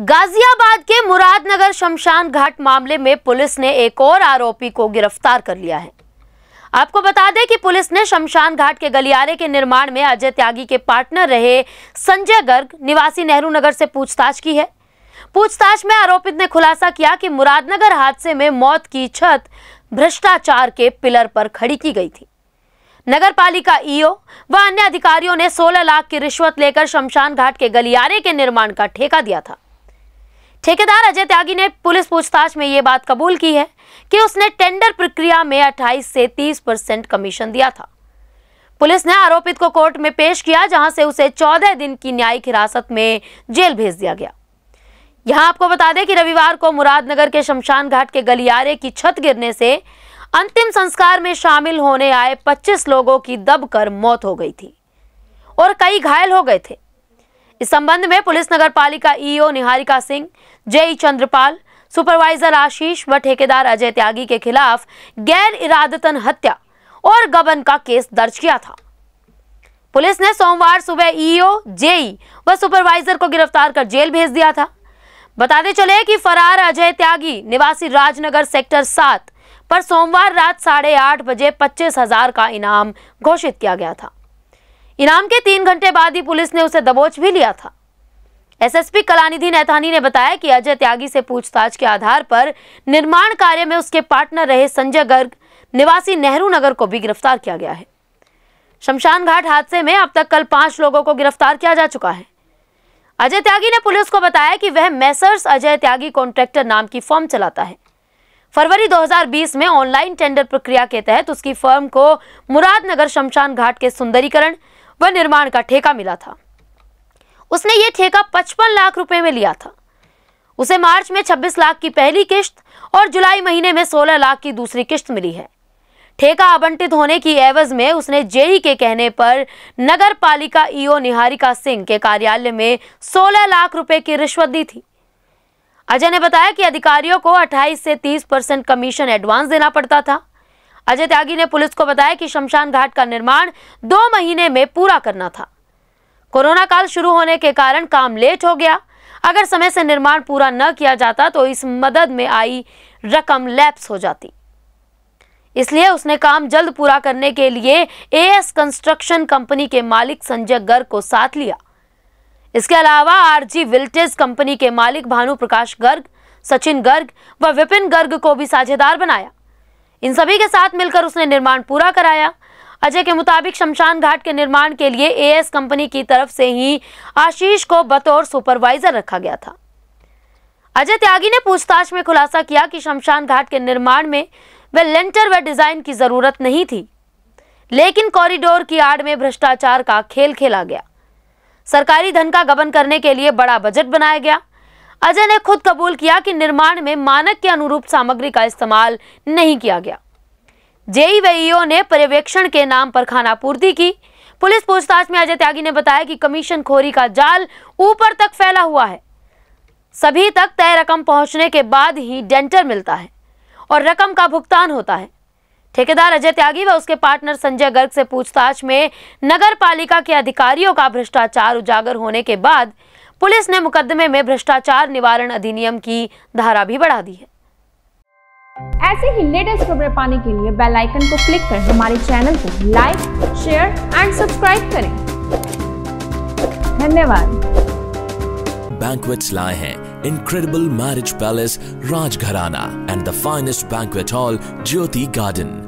गाजियाबाद के मुरादनगर शमशान घाट मामले में पुलिस ने एक और आरोपी को गिरफ्तार कर लिया है आपको बता दें कि पुलिस ने शमशान घाट के गलियारे के निर्माण में अजय त्यागी के पार्टनर रहे संजय गर्ग निवासी नेहरू नगर से पूछताछ की है पूछताछ में आरोपित ने खुलासा किया कि मुरादनगर हादसे में मौत की छत भ्रष्टाचार के पिलर पर खड़ी की गई थी नगर पालिका ईओ व अन्य अधिकारियों ने 16 लाख की रिश्वत लेकर शमशान घाट के गलियारे के निर्माण का ठेका दिया था ठेकेदार अजय त्यागी ने पुलिस पूछताछ में ये बात कबूल की है कि उसने टेंडर प्रक्रिया में 28 से 30 परसेंट कमीशन दिया था पुलिस ने आरोपित को कोर्ट में पेश किया जहां से उसे 14 दिन की न्यायिक हिरासत में जेल भेज दिया गया यहां आपको बता दें कि रविवार को मुरादनगर के शमशान घाट के गलियारे की छत गिरने से अंतिम संस्कार में शामिल होने आए 25 लोगों की दबकर मौत हो गई थी और कई घायल हो गए थे इस संबंध में पुलिस नगर पालिका ईओ निहारिका सिंह जय चंद्रपाल सुपरवाइजर आशीष व ठेकेदार अजय त्यागी के खिलाफ गैर इरादतन हत्या और गबन का केस दर्ज किया था पुलिस ने सोमवार सुबह ईओ जेई व सुपरवाइजर को गिरफ्तार कर जेल भेज दिया था बताते चले कि फरार अजय त्यागी निवासी राजनगर सेक्टर सात पर सोमवार रात साढ़े आठ बजे पच्चीस हजार का इनाम घोषित किया गया था इनाम के तीन घंटे बाद ही पुलिस ने उसे दबोच भी लिया था एसएसपी कलानिधि नैथानी ने बताया कि अजय त्यागी से पूछताछ के आधार पर निर्माण कार्य में उसके पार्टनर रहे संजय गर्ग निवासी नेहरू नगर को भी गिरफ्तार किया गया है शमशान घाट हादसे में अब तक कल पांच लोगों को गिरफ्तार किया जा चुका है अजय त्यागी ने पुलिस को बताया कि वह मैसर्स अजय त्यागी कॉन्ट्रैक्टर नाम की फॉर्म चलाता है फरवरी 2020 में ऑनलाइन टेंडर प्रक्रिया के तहत उसकी फर्म को मुरादनगर शमशान घाट के सुंदरीकरण व निर्माण का ठेका मिला था उसने ये ठेका पचपन लाख रुपए में लिया था उसे मार्च में 26 लाख की पहली किश्त और जुलाई महीने में 16 लाख की दूसरी किश्त मिली है ठेका आवंटित होने की एवज में उसने जेई के कहने पर नगर पालिका ईओ निहारिका सिंह के कार्यालय में 16 लाख रुपए की रिश्वत दी थी अजय ने बताया कि अधिकारियों को 28 से 30 परसेंट कमीशन एडवांस देना पड़ता था अजय त्यागी ने पुलिस को बताया कि शमशान घाट का निर्माण दो महीने में पूरा करना था कोरोना काल शुरू होने के कारण काम लेट हो गया अगर समय से निर्माण पूरा न किया जाता तो इस मदद में आई रकम लैप्स हो जाती इसलिए उसने काम जल्द पूरा करने के लिए एएस कंस्ट्रक्शन कंपनी के मालिक संजय गर्ग को साथ लिया इसके अलावा आरजी विल्टेज कंपनी के मालिक भानु प्रकाश गर्ग सचिन गर्ग व विपिन गर्ग को भी साझेदार बनाया इन सभी के साथ मिलकर उसने निर्माण पूरा कराया अजय के मुताबिक शमशान घाट के निर्माण के लिए एएस कंपनी की तरफ से ही आशीष को बतौर सुपरवाइजर रखा गया था अजय त्यागी ने पूछताछ में खुलासा किया कि शमशान घाट के निर्माण में वे लेंटर व डिजाइन की जरूरत नहीं थी लेकिन कॉरिडोर की आड़ में भ्रष्टाचार का खेल खेला गया सरकारी धन का गबन करने के लिए बड़ा बजट बनाया गया अजय ने खुद कबूल किया कि निर्माण में मानक के अनुरूप सामग्री का इस्तेमाल नहीं किया गया जेई वेईओ ने पर्यवेक्षण के नाम पर खानापूर्ति की पुलिस पूछताछ में अजय त्यागी ने बताया कि कमीशन खोरी का जाल ऊपर तक फैला हुआ है सभी तक तय रकम पहुंचने के बाद ही डेंटर मिलता है और रकम का भुगतान होता है ठेकेदार अजय त्यागी व उसके पार्टनर संजय गर्ग से पूछताछ में नगर पालिका के अधिकारियों का भ्रष्टाचार उजागर होने के बाद पुलिस ने मुकदमे में भ्रष्टाचार निवारण अधिनियम की धारा भी बढ़ा दी है ऐसे ही लेटेस्ट खबरें पाने के लिए बेल आइकन को क्लिक कर हमारे चैनल को लाइक शेयर एंड सब्सक्राइब करें धन्यवाद बैंकवेट लाए हैं incredible marriage palace Rajgharana and the finest banquet hall Jyoti garden